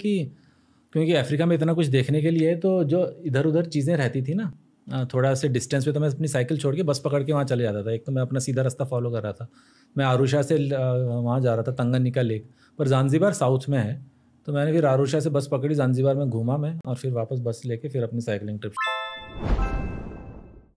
कि क्योंकि अफ्रीका में इतना कुछ देखने के लिए तो जो इधर उधर चीज़ें रहती थी ना थोड़ा से डिस्टेंस पे तो मैं अपनी साइकिल छोड़ के बस पकड़ के वहाँ चले जाता था एक तो मैं अपना सीधा रास्ता फॉलो कर रहा था मैं आरुषा से वहाँ जा रहा था तंगनिका लेक पर जानजीबार साउथ में है तो मैंने फिर आरुषा से बस पकड़ी जानजीबार में घूमा मैं और फिर वापस बस लेके फिर अपनी साइकिलिंग ट्रिप